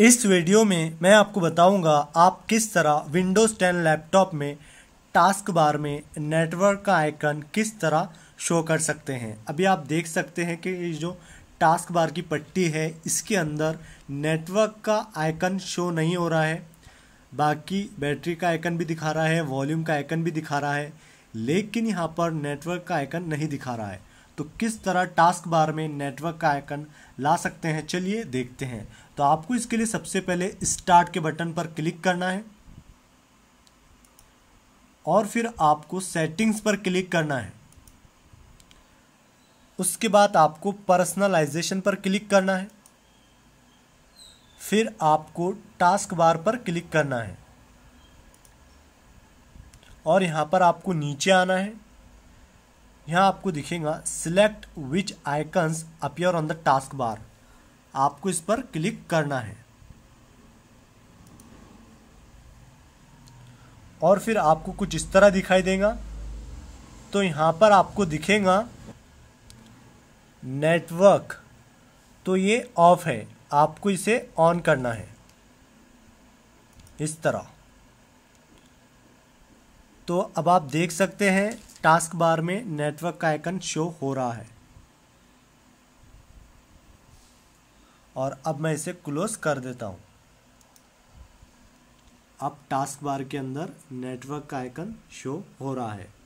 इस वीडियो में मैं आपको बताऊंगा आप किस तरह विंडोज़ 10 लैपटॉप में टास्क बार में नेटवर्क का आइकन किस तरह शो कर सकते हैं अभी आप देख सकते हैं कि ये जो टास्क बार की पट्टी है इसके अंदर नेटवर्क का आइकन शो नहीं हो रहा है बाकी बैटरी का आइकन भी दिखा रहा है वॉल्यूम का आइकन भी दिखा रहा है लेकिन यहाँ पर नेटवर्क का आइकन नहीं दिखा रहा है तो किस तरह टास्क बार में नेटवर्क का आइकन ला सकते हैं चलिए देखते हैं तो आपको इसके लिए सबसे पहले स्टार्ट के बटन पर क्लिक करना है और फिर आपको सेटिंग्स पर क्लिक करना है उसके बाद आपको पर्सनलाइजेशन पर क्लिक करना है फिर आपको टास्क बार पर क्लिक करना है और यहाँ पर आपको नीचे आना है यहाँ आपको दिखेगा select which icons appear on the task bar आपको इस पर क्लिक करना है और फिर आपको कुछ इस तरह दिखाई देगा तो यहाँ पर आपको दिखेगा नेटवर्क तो ये ऑफ है आपको इसे ऑन करना है इस तरह तो अब आप देख सकते हैं टास्क बार में नेटवर्क का आइकन शो हो रहा है और अब मैं इसे क्लोज कर देता हूं अब टास्क बार के अंदर नेटवर्क का आइकन शो हो रहा है